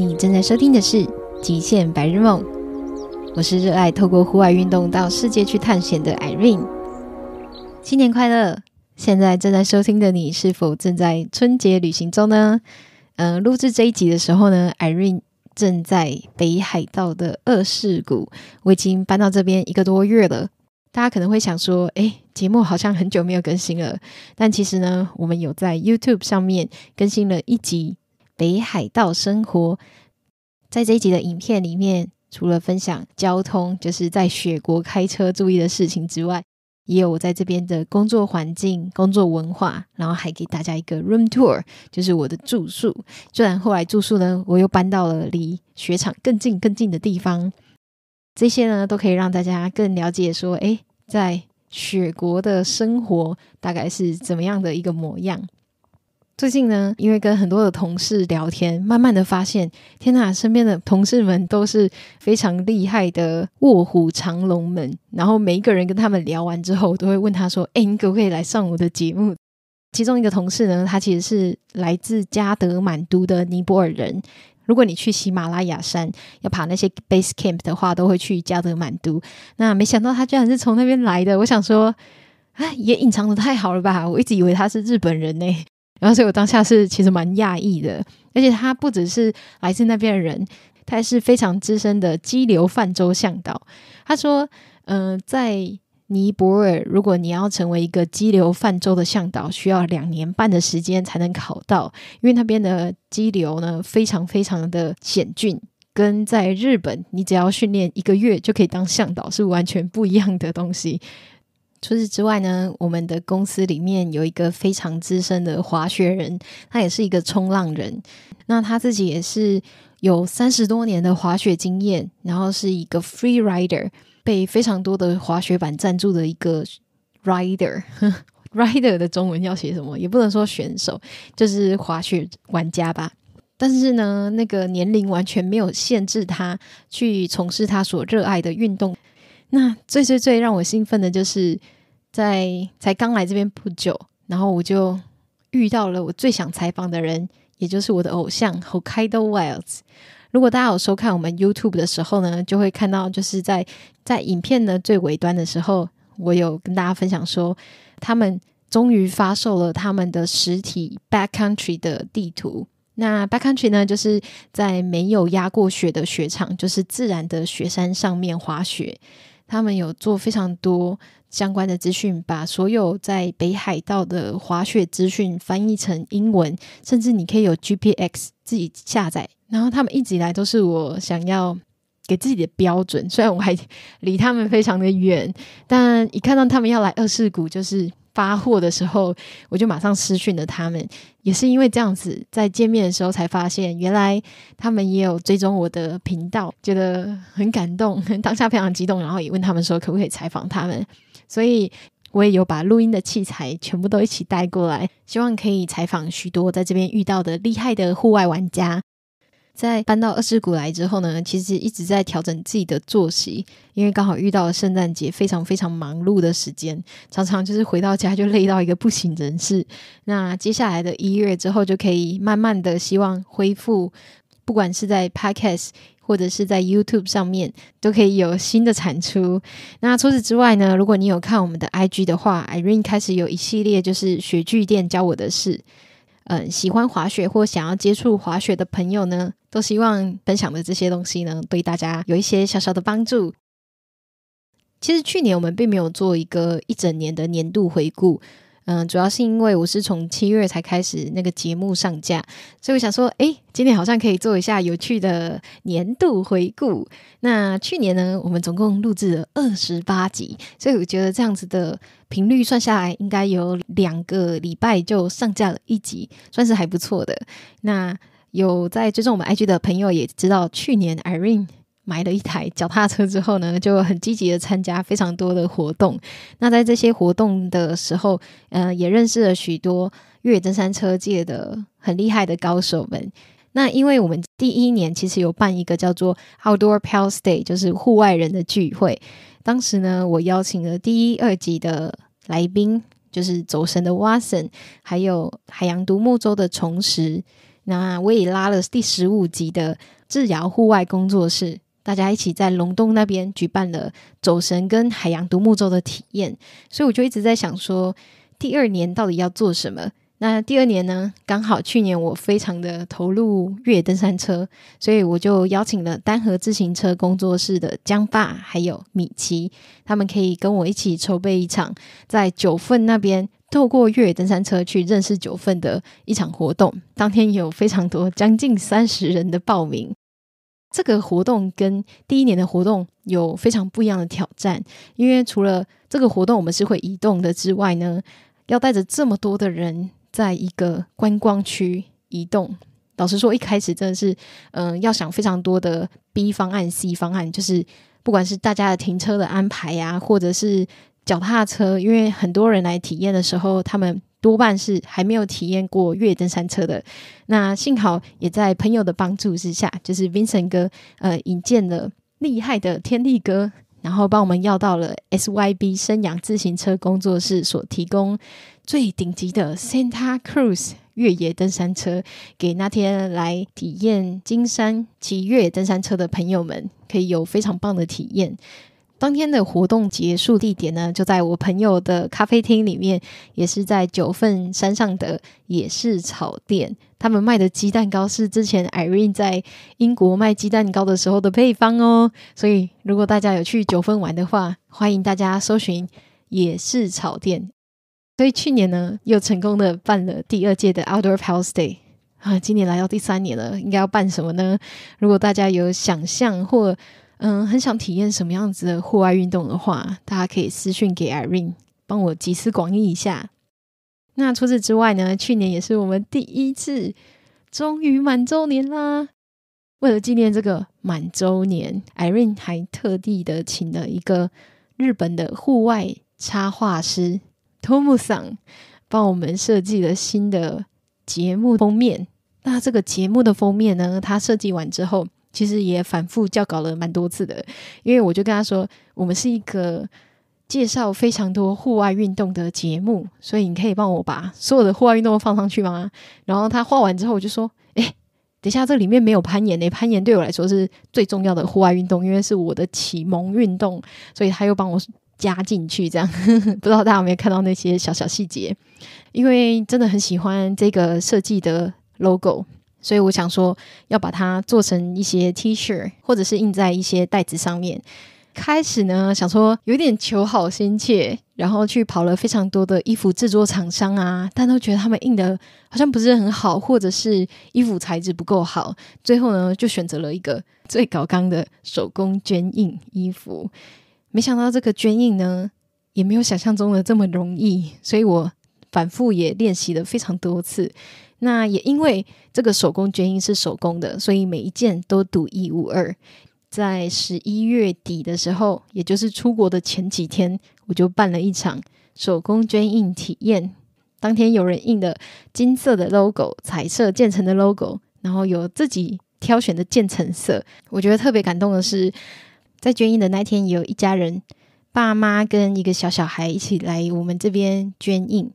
你正在收听的是《极限白日梦》，我是热爱透过户外运动到世界去探险的 Irene。新年快乐！现在正在收听的你是否正在春节旅行中呢？嗯，录制这一集的时候呢，Irene 正在北海道的二世谷。我已经搬到这边一个多月了。大家可能会想说，哎，节目好像很久没有更新了。但其实呢，我们有在 YouTube 上面更新了一集。北海道生活在这一集的影片里面，除了分享交通，就是在雪国开车注意的事情之外，也有我在这边的工作环境、工作文化，然后还给大家一个 room tour，就是我的住宿。虽然后来住宿呢，我又搬到了离雪场更近、更近的地方，这些呢都可以让大家更了解说，哎，在雪国的生活大概是怎么样的一个模样。最近呢，因为跟很多的同事聊天，慢慢的发现，天哪，身边的同事们都是非常厉害的卧虎藏龙们。然后每一个人跟他们聊完之后，都会问他说：“哎，你可不可以来上我的节目？”其中一个同事呢，他其实是来自加德满都的尼泊尔人。如果你去喜马拉雅山要爬那些 base camp 的话，都会去加德满都。那没想到他居然是从那边来的，我想说，哎，也隐藏的太好了吧？我一直以为他是日本人呢。然后，所以我当下是其实蛮讶异的，而且他不只是来自那边的人，他还是非常资深的激流泛舟向导。他说：“嗯，在尼泊尔，如果你要成为一个激流泛舟的向导，需要两年半的时间才能考到，因为那边的激流呢非常非常的险峻，跟在日本你只要训练一个月就可以当向导是完全不一样的东西。”除此之外呢，我们的公司里面有一个非常资深的滑雪人，他也是一个冲浪人。那他自己也是有三十多年的滑雪经验，然后是一个 freerider，被非常多的滑雪板赞助的一个 rider。rider 的中文要写什么？也不能说选手，就是滑雪玩家吧。但是呢，那个年龄完全没有限制他去从事他所热爱的运动。那最最最让我兴奋的就是，在才刚来这边不久，然后我就遇到了我最想采访的人，也就是我的偶像 Hokkaido Wilds。如果大家有收看我们 YouTube 的时候呢，就会看到，就是在在影片的最尾端的时候，我有跟大家分享说，他们终于发售了他们的实体 Back Country 的地图。那 Back Country 呢，就是在没有压过雪的雪场，就是自然的雪山上面滑雪。他们有做非常多相关的资讯，把所有在北海道的滑雪资讯翻译成英文，甚至你可以有 G P X 自己下载。然后他们一直以来都是我想要给自己的标准，虽然我还离他们非常的远，但一看到他们要来二世谷，就是。发货的时候，我就马上私讯了他们。也是因为这样子，在见面的时候才发现，原来他们也有追踪我的频道，觉得很感动，当下非常激动。然后也问他们说，可不可以采访他们？所以，我也有把录音的器材全部都一起带过来，希望可以采访许多在这边遇到的厉害的户外玩家。在搬到二世谷来之后呢，其实一直在调整自己的作息，因为刚好遇到了圣诞节，非常非常忙碌的时间，常常就是回到家就累到一个不省人事。那接下来的一月之后，就可以慢慢的希望恢复，不管是在 Podcast 或者是在 YouTube 上面，都可以有新的产出。那除此之外呢，如果你有看我们的 IG 的话，Irene 开始有一系列就是雪具店教我的事。嗯，喜欢滑雪或想要接触滑雪的朋友呢，都希望分享的这些东西呢，对大家有一些小小的帮助。其实去年我们并没有做一个一整年的年度回顾。嗯，主要是因为我是从七月才开始那个节目上架，所以我想说，哎，今天好像可以做一下有趣的年度回顾。那去年呢，我们总共录制了二十八集，所以我觉得这样子的频率算下来，应该有两个礼拜就上架了一集，算是还不错的。那有在追踪我们 IG 的朋友也知道，去年 Irene。买了一台脚踏车之后呢，就很积极的参加非常多的活动。那在这些活动的时候，呃，也认识了许多越野登山车界的很厉害的高手们。那因为我们第一年其实有办一个叫做 Outdoor Pale Day，就是户外人的聚会。当时呢，我邀请了第一、二级的来宾，就是走神的 Watson，还有海洋独木舟的重石。那我也拉了第十五集的智瑶户外工作室。大家一起在龙洞那边举办了走神跟海洋独木舟的体验，所以我就一直在想说，第二年到底要做什么？那第二年呢？刚好去年我非常的投入越野登山车，所以我就邀请了单核自行车工作室的江爸还有米奇，他们可以跟我一起筹备一场在九份那边透过越野登山车去认识九份的一场活动。当天有非常多将近三十人的报名。这个活动跟第一年的活动有非常不一样的挑战，因为除了这个活动我们是会移动的之外呢，要带着这么多的人在一个观光区移动。老实说，一开始真的是，嗯，要想非常多的 B 方案、C 方案，就是不管是大家的停车的安排呀，或者是脚踏车，因为很多人来体验的时候，他们。多半是还没有体验过越野登山车的，那幸好也在朋友的帮助之下，就是 Vincent 哥呃引荐了厉害的天地哥，然后帮我们要到了 SYB 生阳自行车工作室所提供最顶级的 Santa Cruz 越野登山车，给那天来体验金山骑越野登山车的朋友们，可以有非常棒的体验。当天的活动结束地点呢，就在我朋友的咖啡厅里面，也是在九份山上的野市草店。他们卖的鸡蛋糕是之前 Irene 在英国卖鸡蛋糕的时候的配方哦。所以如果大家有去九份玩的话，欢迎大家搜寻野市草店。所以去年呢，又成功的办了第二届的 Outdoor Palace Day 啊，今年来到第三年了，应该要办什么呢？如果大家有想象或嗯，很想体验什么样子的户外运动的话，大家可以私信给 Irene，帮我集思广益一下。那除此之外呢，去年也是我们第一次，终于满周年啦。为了纪念这个满周年，Irene 还特地的请了一个日本的户外插画师 t o m 帮我们设计了新的节目封面。那这个节目的封面呢，他设计完之后。其实也反复教稿了蛮多次的，因为我就跟他说，我们是一个介绍非常多户外运动的节目，所以你可以帮我把所有的户外运动放上去吗？然后他画完之后，我就说，哎，等下这里面没有攀岩呢，攀岩对我来说是最重要的户外运动，因为是我的启蒙运动，所以他又帮我加进去。这样 不知道大家有没有看到那些小小细节，因为真的很喜欢这个设计的 logo。所以我想说，要把它做成一些 T 恤，或者是印在一些袋子上面。开始呢，想说有点求好心切，然后去跑了非常多的衣服制作厂商啊，但都觉得他们印的好像不是很好，或者是衣服材质不够好。最后呢，就选择了一个最高纲的手工绢印衣服。没想到这个绢印呢，也没有想象中的这么容易，所以我。反复也练习了非常多次，那也因为这个手工镌印是手工的，所以每一件都独一无二。在十一月底的时候，也就是出国的前几天，我就办了一场手工镌印体验。当天有人印的金色的 logo，彩色渐层的 logo，然后有自己挑选的渐层色。我觉得特别感动的是，在捐印的那天，有一家人，爸妈跟一个小小孩一起来我们这边捐印。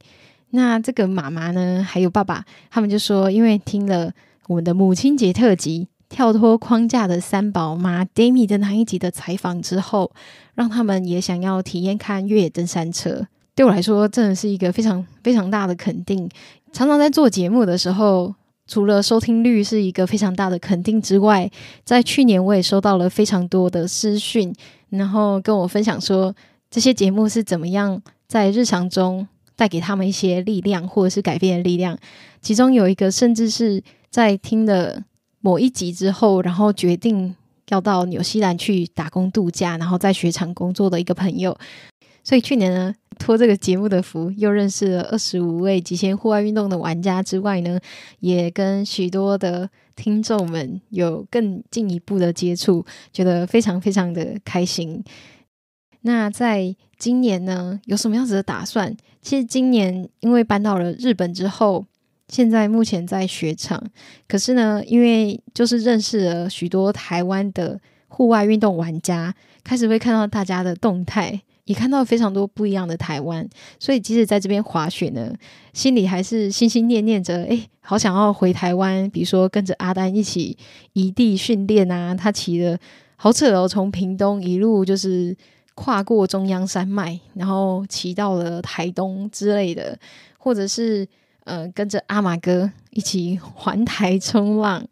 那这个妈妈呢，还有爸爸，他们就说，因为听了我们的母亲节特辑《跳脱框架的三宝妈》Demi 的那一集的采访之后，让他们也想要体验看越野登山车。对我来说，真的是一个非常非常大的肯定。常常在做节目的时候，除了收听率是一个非常大的肯定之外，在去年我也收到了非常多的私讯，然后跟我分享说这些节目是怎么样在日常中。带给他们一些力量，或者是改变的力量。其中有一个，甚至是在听了某一集之后，然后决定要到纽西兰去打工度假，然后在雪场工作的一个朋友。所以去年呢，托这个节目的福，又认识了二十五位极限户外运动的玩家之外呢，也跟许多的听众们有更进一步的接触，觉得非常非常的开心。那在今年呢，有什么样子的打算？其实今年因为搬到了日本之后，现在目前在雪场。可是呢，因为就是认识了许多台湾的户外运动玩家，开始会看到大家的动态，也看到非常多不一样的台湾。所以即使在这边滑雪呢，心里还是心心念念着，哎，好想要回台湾。比如说跟着阿丹一起移地训练啊，他骑的好扯哦，从屏东一路就是。跨过中央山脉，然后骑到了台东之类的，或者是呃跟着阿玛哥一起环台冲浪，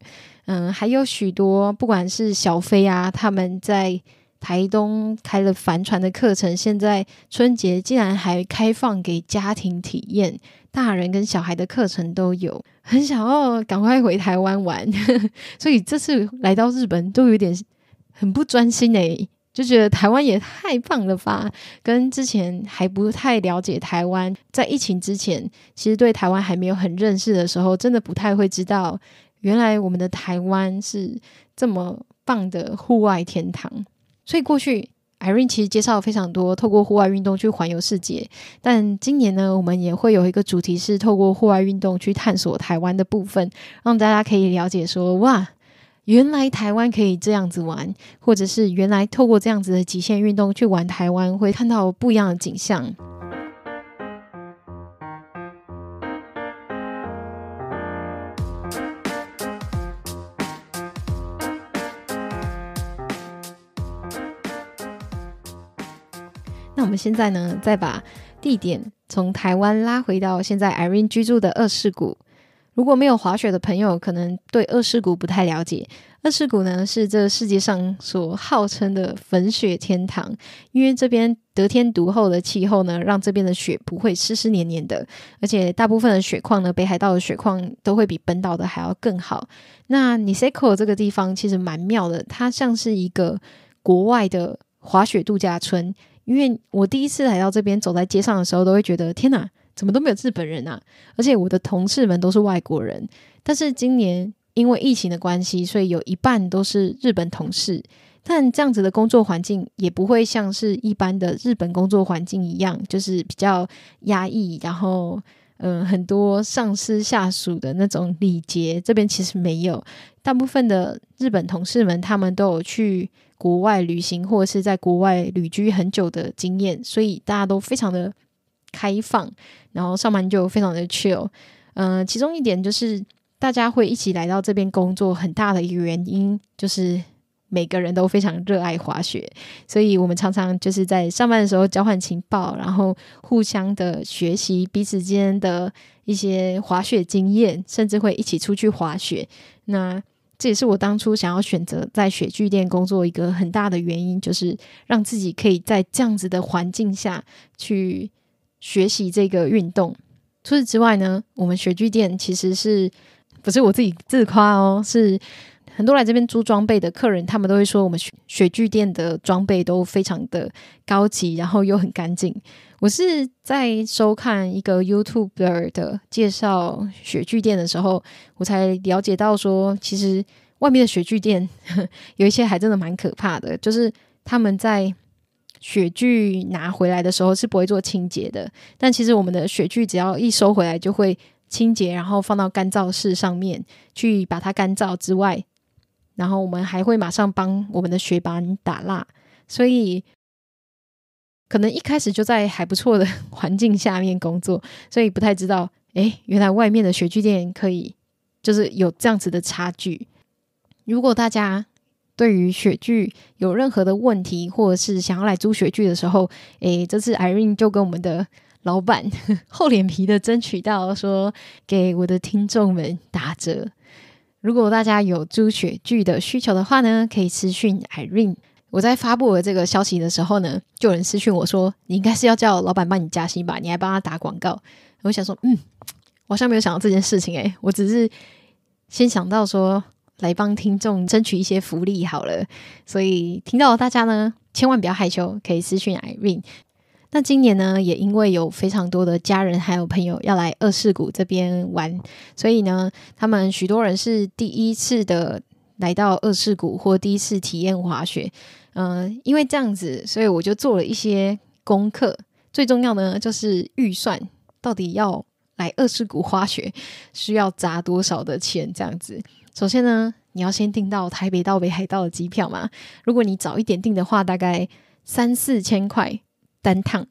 嗯，还有许多不管是小飞啊，他们在台东开了帆船的课程，现在春节竟然还开放给家庭体验，大人跟小孩的课程都有，很想要赶快回台湾玩，所以这次来到日本都有点很不专心诶。就觉得台湾也太棒了吧！跟之前还不太了解台湾，在疫情之前，其实对台湾还没有很认识的时候，真的不太会知道，原来我们的台湾是这么棒的户外天堂。所以过去 Irene 其实介绍非常多，透过户外运动去环游世界。但今年呢，我们也会有一个主题是透过户外运动去探索台湾的部分，让大家可以了解说，哇！原来台湾可以这样子玩，或者是原来透过这样子的极限运动去玩台湾，会看到不一样的景象。那我们现在呢，再把地点从台湾拉回到现在 Irene 居住的二世谷。如果没有滑雪的朋友，可能对二世谷不太了解。二世谷呢，是这世界上所号称的粉雪天堂，因为这边得天独厚的气候呢，让这边的雪不会湿湿黏黏的。而且大部分的雪况呢，北海道的雪况都会比本岛的还要更好。那 Niseko 这个地方其实蛮妙的，它像是一个国外的滑雪度假村。因为我第一次来到这边，走在街上的时候，都会觉得天哪！怎么都没有日本人啊！而且我的同事们都是外国人，但是今年因为疫情的关系，所以有一半都是日本同事。但这样子的工作环境也不会像是一般的日本工作环境一样，就是比较压抑。然后，嗯，很多上司下属的那种礼节，这边其实没有。大部分的日本同事们，他们都有去国外旅行或者是在国外旅居很久的经验，所以大家都非常的。开放，然后上班就非常的 chill。嗯，其中一点就是大家会一起来到这边工作，很大的一个原因就是每个人都非常热爱滑雪，所以我们常常就是在上班的时候交换情报，然后互相的学习彼此间的一些滑雪经验，甚至会一起出去滑雪。那这也是我当初想要选择在雪具店工作一个很大的原因，就是让自己可以在这样子的环境下去。学习这个运动。除此之外呢，我们雪具店其实是不是我自己自夸哦？是很多来这边租装备的客人，他们都会说我们雪具店的装备都非常的高级，然后又很干净。我是在收看一个 YouTube 的介绍雪具店的时候，我才了解到说，其实外面的雪具店 有一些还真的蛮可怕的，就是他们在。雪具拿回来的时候是不会做清洁的，但其实我们的雪具只要一收回来就会清洁，然后放到干燥室上面去把它干燥之外，然后我们还会马上帮我们的雪板打蜡，所以可能一开始就在还不错的环境下面工作，所以不太知道，哎，原来外面的雪具店可以就是有这样子的差距。如果大家。对于雪具有任何的问题，或者是想要来租雪具的时候，诶，这次 Irene 就跟我们的老板 厚脸皮的争取到说，给我的听众们打折。如果大家有租雪具的需求的话呢，可以私讯 Irene。我在发布了这个消息的时候呢，就有人私信我说，你应该是要叫老板帮你加薪吧？你还帮他打广告？我想说，嗯，我好像没有想到这件事情哎，我只是先想到说。来帮听众争取一些福利好了，所以听到大家呢，千万不要害羞，可以私讯 Irene。那今年呢，也因为有非常多的家人还有朋友要来二世谷这边玩，所以呢，他们许多人是第一次的来到二世谷或第一次体验滑雪。嗯，因为这样子，所以我就做了一些功课，最重要呢就是预算到底要。买二世谷滑雪需要砸多少的钱？这样子，首先呢，你要先订到台北到北海道的机票嘛。如果你早一点订的话，大概三四千块单趟，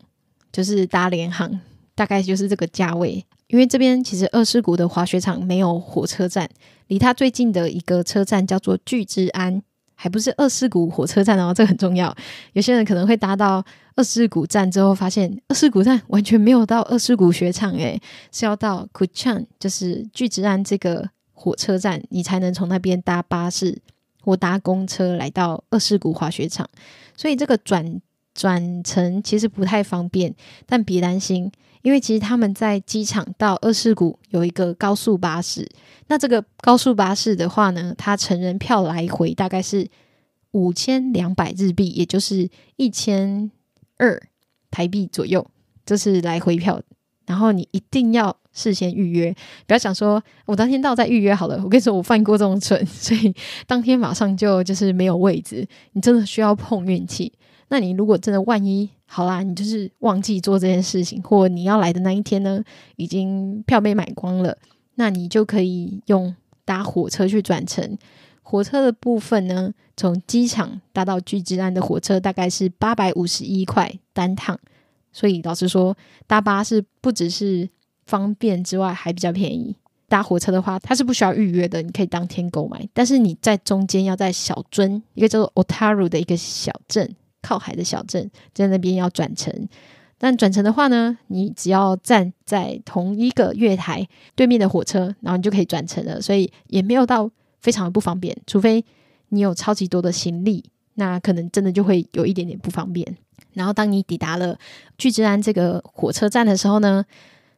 就是搭联航，大概就是这个价位。因为这边其实二世谷的滑雪场没有火车站，离它最近的一个车站叫做巨之安。还不是二世谷火车站，哦，这个很重要。有些人可能会搭到二世谷站之后，发现二世谷站完全没有到二世谷雪场，诶，是要到苦 n 就是巨子安这个火车站，你才能从那边搭巴士或搭公车来到二世谷滑雪场。所以这个转。转乘其实不太方便，但别担心，因为其实他们在机场到二世谷有一个高速巴士。那这个高速巴士的话呢，它成人票来回大概是五千两百日币，也就是一千二台币左右，这是来回票。然后你一定要事先预约，不要想说我当天到再预约好了。我跟你说，我犯过这种蠢，所以当天马上就就是没有位置，你真的需要碰运气。那你如果真的万一好啦，你就是忘记做这件事情，或你要来的那一天呢，已经票被买光了，那你就可以用搭火车去转乘。火车的部分呢，从机场搭到巨之安的火车大概是八百五十一块单趟。所以老实说，大巴是不只是方便之外，还比较便宜。搭火车的话，它是不需要预约的，你可以当天购买。但是你在中间要在小樽，一个叫做 Otaru 的一个小镇。靠海的小镇，在那边要转乘，但转乘的话呢，你只要站在同一个月台对面的火车，然后你就可以转乘了，所以也没有到非常的不方便。除非你有超级多的行李，那可能真的就会有一点点不方便。然后当你抵达了巨子安这个火车站的时候呢，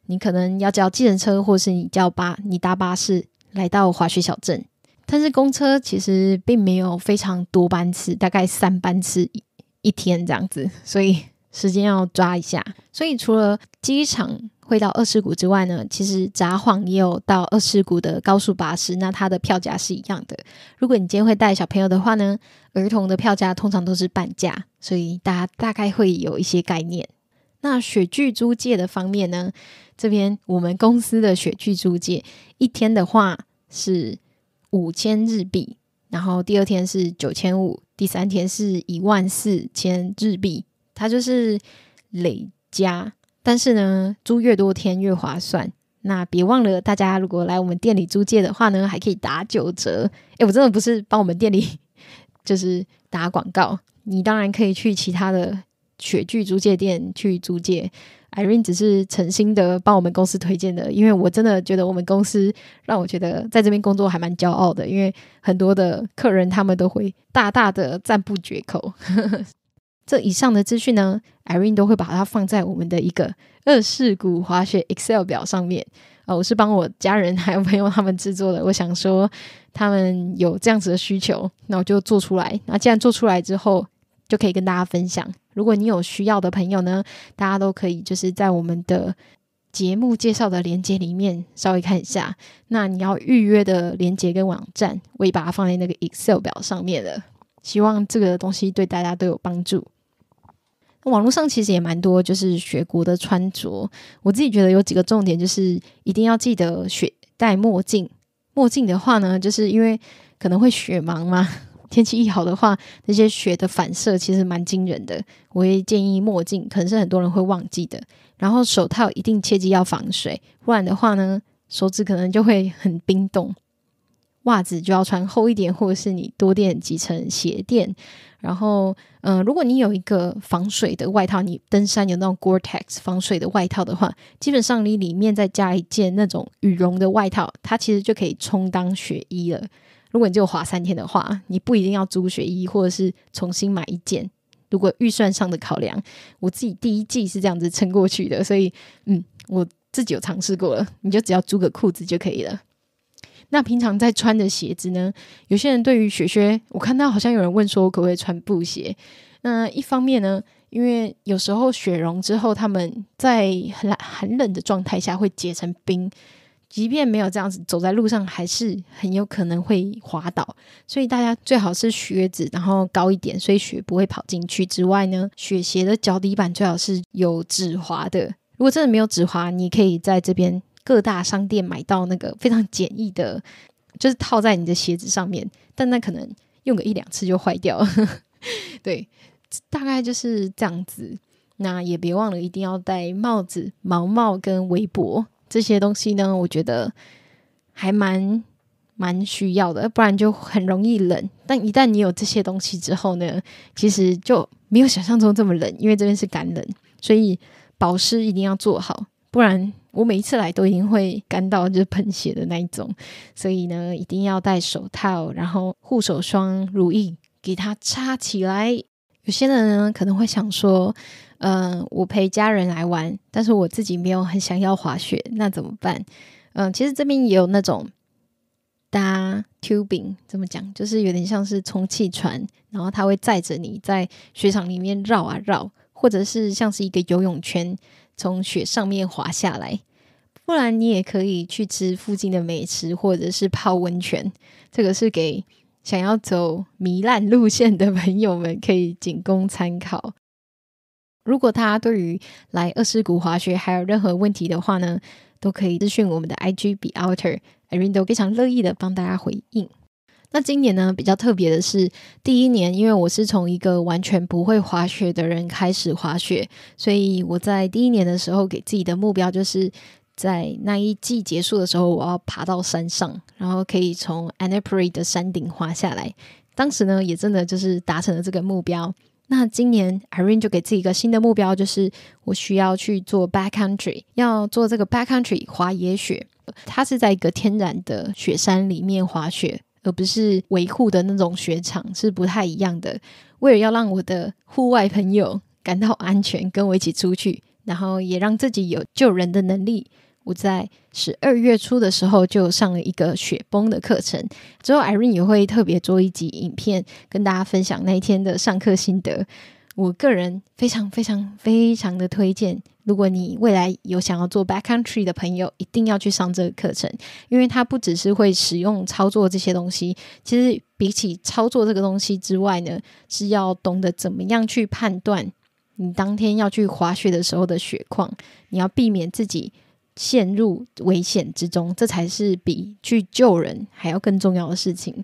你可能要叫计程车，或是你叫巴你搭巴士来到滑雪小镇，但是公车其实并没有非常多班次，大概三班次。一天这样子，所以时间要抓一下。所以除了机场会到二世谷之外呢，其实札幌也有到二世谷的高速巴士，那它的票价是一样的。如果你今天会带小朋友的话呢，儿童的票价通常都是半价，所以大家大概会有一些概念。那雪具租借的方面呢，这边我们公司的雪具租借一天的话是五千日币。然后第二天是九千五，第三天是一万四千日币，它就是累加。但是呢，租越多天越划算。那别忘了，大家如果来我们店里租借的话呢，还可以打九折。诶，我真的不是帮我们店里 就是打广告，你当然可以去其他的雪具租借店去租借。Irene 只是诚心的帮我们公司推荐的，因为我真的觉得我们公司让我觉得在这边工作还蛮骄傲的，因为很多的客人他们都会大大的赞不绝口。这以上的资讯呢，Irene 都会把它放在我们的一个二世谷滑雪 Excel 表上面啊。我是帮我家人还有朋友他们制作的，我想说他们有这样子的需求，那我就做出来。那既然做出来之后，就可以跟大家分享。如果你有需要的朋友呢，大家都可以就是在我们的节目介绍的链接里面稍微看一下。那你要预约的链接跟网站，我也把它放在那个 Excel 表上面了。希望这个东西对大家都有帮助。网络上其实也蛮多，就是雪国的穿着，我自己觉得有几个重点，就是一定要记得雪戴墨镜。墨镜的话呢，就是因为可能会雪盲嘛。天气一好的话，那些雪的反射其实蛮惊人的。我也建议墨镜，可能是很多人会忘记的。然后手套一定切记要防水，不然的话呢，手指可能就会很冰冻。袜子就要穿厚一点，或者是你多垫几层鞋垫。然后，嗯，如果你有一个防水的外套，你登山有那种 Gore-Tex 防水的外套的话，基本上你里面再加一件那种羽绒的外套，它其实就可以充当雪衣了。如果你就滑三天的话，你不一定要租雪衣，或者是重新买一件。如果预算上的考量，我自己第一季是这样子撑过去的，所以嗯，我自己有尝试过了，你就只要租个裤子就可以了。那平常在穿的鞋子呢？有些人对于雪靴，我看到好像有人问说，我可不可以穿布鞋？那一方面呢，因为有时候雪融之后，他们在很寒冷的状态下会结成冰。即便没有这样子走在路上，还是很有可能会滑倒，所以大家最好是靴子，然后高一点，所以雪不会跑进去。之外呢，雪鞋的脚底板最好是有止滑的。如果真的没有止滑，你可以在这边各大商店买到那个非常简易的，就是套在你的鞋子上面。但那可能用个一两次就坏掉。了。对，大概就是这样子。那也别忘了一定要戴帽子、毛帽跟围脖。这些东西呢，我觉得还蛮蛮需要的，不然就很容易冷。但一旦你有这些东西之后呢，其实就没有想象中这么冷，因为这边是干冷，所以保湿一定要做好，不然我每一次来都已经会干到就是喷血的那一种。所以呢，一定要戴手套，然后护手霜、乳液给它擦起来。有些人呢可能会想说。嗯，我陪家人来玩，但是我自己没有很想要滑雪，那怎么办？嗯，其实这边也有那种搭 tubing，怎么讲，就是有点像是充气船，然后它会载着你在雪场里面绕啊绕，或者是像是一个游泳圈从雪上面滑下来。不然你也可以去吃附近的美食，或者是泡温泉。这个是给想要走糜烂路线的朋友们可以仅供参考。如果大家对于来二世谷滑雪还有任何问题的话呢，都可以咨询我们的 IG B Outer i r i n d o 非常乐意的帮大家回应。那今年呢比较特别的是，第一年因为我是从一个完全不会滑雪的人开始滑雪，所以我在第一年的时候给自己的目标就是在那一季结束的时候，我要爬到山上，然后可以从 Anapre 的山顶滑下来。当时呢也真的就是达成了这个目标。那今年，Irene 就给自己一个新的目标，就是我需要去做 backcountry，要做这个 backcountry 滑野雪。它是在一个天然的雪山里面滑雪，而不是维护的那种雪场，是不太一样的。为了要让我的户外朋友感到安全，跟我一起出去，然后也让自己有救人的能力。我在十二月初的时候就上了一个雪崩的课程，之后 Irene 也会特别做一集影片跟大家分享那一天的上课心得。我个人非常非常非常的推荐，如果你未来有想要做 back country 的朋友，一定要去上这个课程，因为它不只是会使用操作这些东西，其实比起操作这个东西之外呢，是要懂得怎么样去判断你当天要去滑雪的时候的雪况，你要避免自己。陷入危险之中，这才是比去救人还要更重要的事情。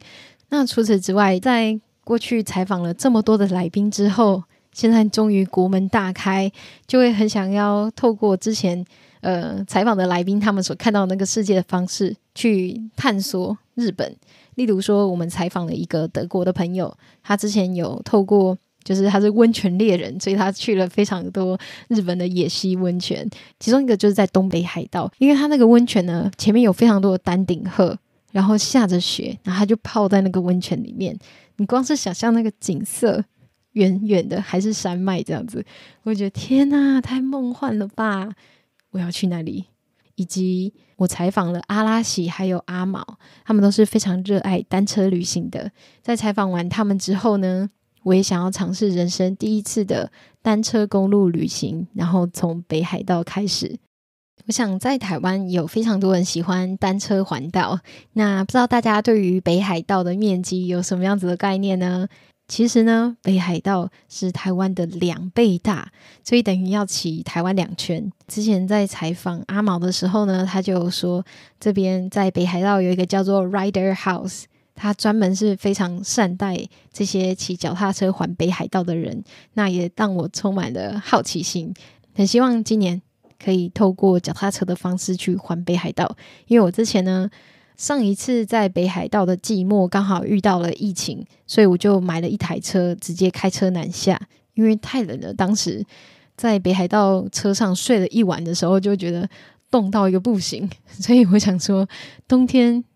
那除此之外，在过去采访了这么多的来宾之后，现在终于国门大开，就会很想要透过之前呃采访的来宾他们所看到那个世界的方式，去探索日本。例如说，我们采访了一个德国的朋友，他之前有透过。就是他是温泉猎人，所以他去了非常多日本的野溪温泉，其中一个就是在东北海道，因为他那个温泉呢，前面有非常多的丹顶鹤，然后下着雪，然后他就泡在那个温泉里面。你光是想象那个景色，远远的还是山脉这样子，我觉得天哪，太梦幻了吧！我要去那里。以及我采访了阿拉喜还有阿毛，他们都是非常热爱单车旅行的。在采访完他们之后呢？我也想要尝试人生第一次的单车公路旅行，然后从北海道开始。我想在台湾有非常多人喜欢单车环岛，那不知道大家对于北海道的面积有什么样子的概念呢？其实呢，北海道是台湾的两倍大，所以等于要骑台湾两圈。之前在采访阿毛的时候呢，他就说这边在北海道有一个叫做 Rider House。他专门是非常善待这些骑脚踏车环北海道的人，那也让我充满了好奇心。很希望今年可以透过脚踏车的方式去环北海道，因为我之前呢，上一次在北海道的季末刚好遇到了疫情，所以我就买了一台车，直接开车南下。因为太冷了，当时在北海道车上睡了一晚的时候，就觉得冻到一个不行，所以我想说冬天。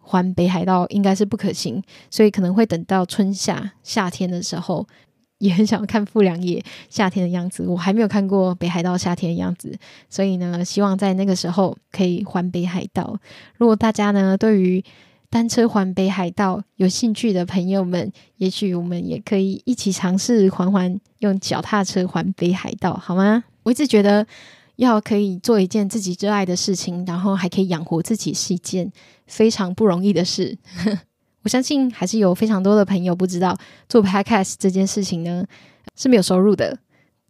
环北海道应该是不可行，所以可能会等到春夏夏天的时候，也很想看富良野夏天的样子。我还没有看过北海道夏天的样子，所以呢，希望在那个时候可以环北海道。如果大家呢对于单车环北海道有兴趣的朋友们，也许我们也可以一起尝试环环用脚踏车环北海道，好吗？我一直觉得。要可以做一件自己热爱的事情，然后还可以养活自己，是一件非常不容易的事。我相信还是有非常多的朋友不知道做 podcast 这件事情呢是没有收入的，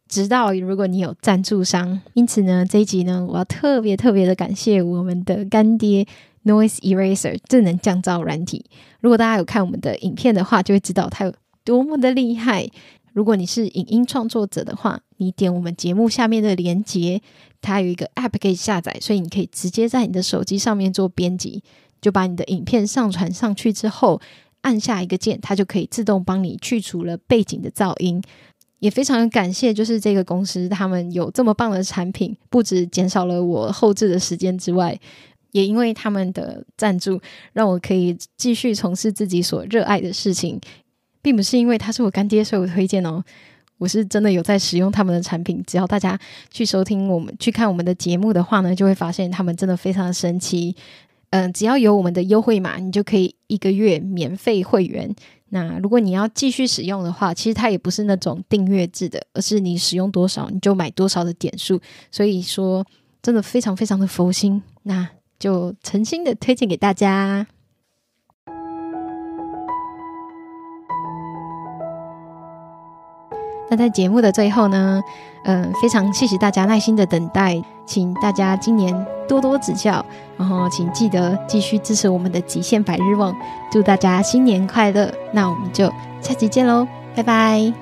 直到如果你有赞助商。因此呢，这一集呢，我要特别特别的感谢我们的干爹 Noise Eraser 智能降噪软体。如果大家有看我们的影片的话，就会知道它有多么的厉害。如果你是影音创作者的话，你点我们节目下面的链接，它有一个 App 可以下载，所以你可以直接在你的手机上面做编辑，就把你的影片上传上去之后，按下一个键，它就可以自动帮你去除了背景的噪音。也非常感谢，就是这个公司，他们有这么棒的产品，不止减少了我后置的时间之外，也因为他们的赞助，让我可以继续从事自己所热爱的事情，并不是因为他是我干爹，所以我推荐哦。我是真的有在使用他们的产品，只要大家去收听我们、去看我们的节目的话呢，就会发现他们真的非常的神奇。嗯，只要有我们的优惠码，你就可以一个月免费会员。那如果你要继续使用的话，其实它也不是那种订阅制的，而是你使用多少你就买多少的点数。所以说，真的非常非常的佛心，那就诚心的推荐给大家。那在节目的最后呢，嗯，非常谢谢大家耐心的等待，请大家今年多多指教，然后请记得继续支持我们的《极限百日梦》，祝大家新年快乐！那我们就下期见喽，拜拜。